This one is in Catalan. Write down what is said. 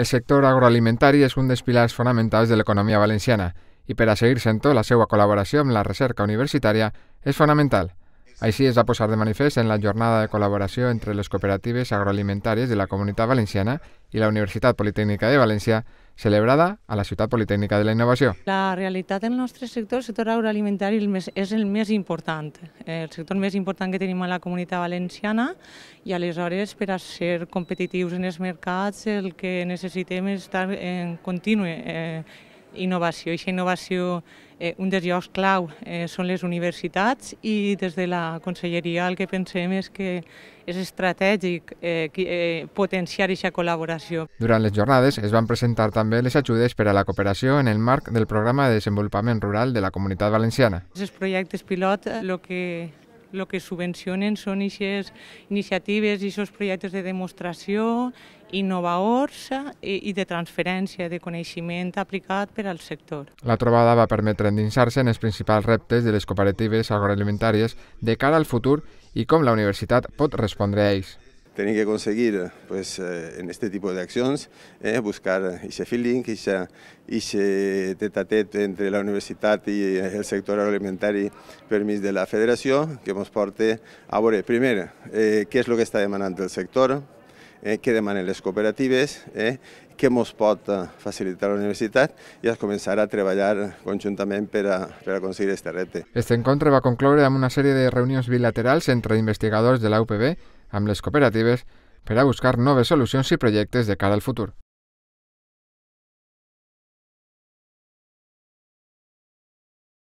El sector agroalimentari és un dels pilars fonamentals de l'economia valenciana i per a seguir sent la seva col·laboració amb la recerca universitària és fonamental – així es va posar de manifest en la jornada de col·laboració entre les cooperatives agroalimentàries de la Comunitat Valenciana i la Universitat Politècnica de València, celebrada a la Ciutat Politècnica de la Innovació. La realitat del nostre sector, el sector agroalimentari, és el més important, el sector més important que tenim a la comunitat valenciana i aleshores per a ser competitius en els mercats el que necessitem és estar en continu eh, innovació. Aquesta innovació, eh, un dels llocs clau eh, són les universitats i des de la conselleria el que pensem és que és estratègic eh, eh, potenciar aquesta col·laboració. Durant les jornades es van presentar també les ajudes per a la cooperació en el marc del Programa de Desenvolupament Rural de la Comunitat Valenciana. Els projectes pilot el eh, que el que subvencionen són aquestes iniciatives i aquests projectes de demostració, innovadors i, i de transferència de coneixement aplicat per al sector. La trobada va permetre endinsar-se en els principals reptes de les cooperatives agroalimentàries de cara al futur i com la universitat pot respondre a ells tienen que conseguir pues, eh, en este tipo de acciones, eh, buscar ese feeling, ese, ese tete a tete entre la universitat i eh, el sector agroalimentari permis de la federació, que ens porte a veure, primer, eh, què és el que està demanant el sector, eh, què demanen les cooperatives, eh, què ens pot facilitar la universitat i es començar a treballar conjuntament per, a, per aconseguir aquest repte. Este encontre va concloure amb una sèrie de reunions bilaterals entre investigadors de la UPB amb cooperatives para buscar nuevas soluciones y proyectos de cara al futuro.